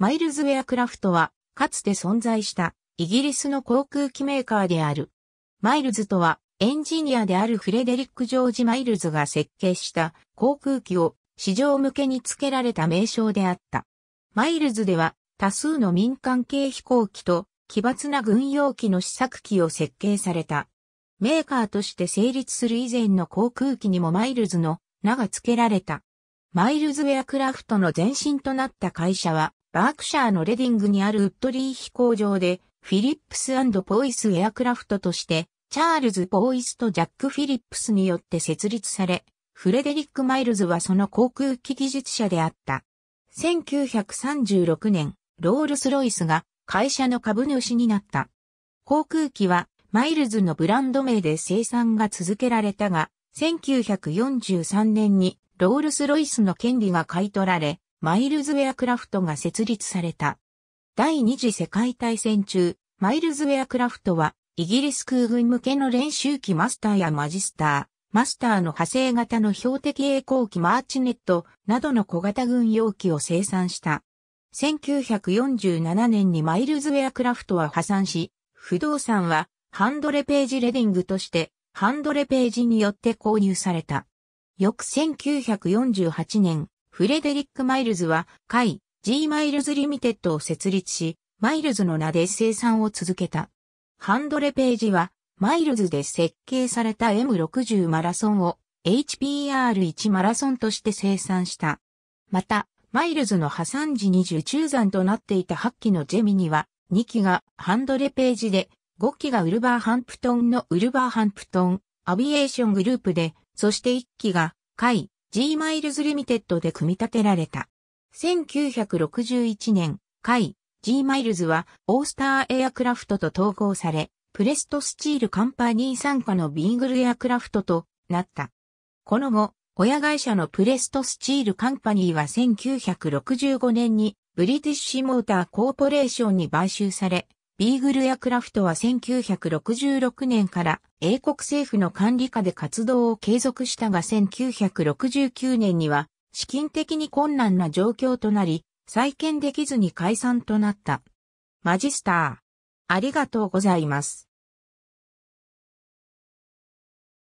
マイルズ・エアクラフトは、かつて存在したイギリスの航空機メーカーである。マイルズとは、エンジニアであるフレデリック・ジョージ・マイルズが設計した航空機を市場向けに付けられた名称であった。マイルズでは多数の民間系飛行機と奇抜な軍用機の試作機を設計された。メーカーとして成立する以前の航空機にもマイルズの名が付けられた。マイルズ・エアクラフトの前身となった会社はバークシャーのレディングにあるウッドリー飛行場で、フィリップスポイスエアクラフトとして、チャールズ・ポイスとジャック・フィリップスによって設立され、フレデリック・マイルズはその航空機技術者であった。1936年、ロールス・ロイスが会社の株主になった。航空機はマイルズのブランド名で生産が続けられたが、1943年にロールス・ロイスの権利が買い取られ、マイルズ・エアクラフトが設立された。第二次世界大戦中、マイルズ・エアクラフトは、イギリス空軍向けの練習機マスターやマジスター、マスターの派生型の標的栄光機マーチネットなどの小型軍用機を生産した。1947年にマイルズウェアクラフトは破産し、不動産はハンドレページレディングとしてハンドレページによって購入された。翌1948年、フレデリック・マイルズは、会 G マイルズ・リミテッドを設立し、マイルズの名で生産を続けた。ハンドレページは、マイルズで設計された M60 マラソンを HPR1 マラソンとして生産した。また、マイルズの破産時20中山となっていた8機のジェミニは、2機がハンドレページで、5機がウルバーハンプトンのウルバーハンプトンアビエーショングループで、そして1機が、海 G マイルズリミテッドで組み立てられた。1961年、海 G マイルズはオースターエアクラフトと統合され、プレストスチールカンパニー傘下のビーグルエアクラフトとなった。この後、親会社のプレストスチールカンパニーは1965年にブリティッシュモーターコーポレーションに買収され、ビーグルやクラフトは1966年から英国政府の管理下で活動を継続したが1969年には資金的に困難な状況となり再建できずに解散となった。マジスター。ありがとうございます。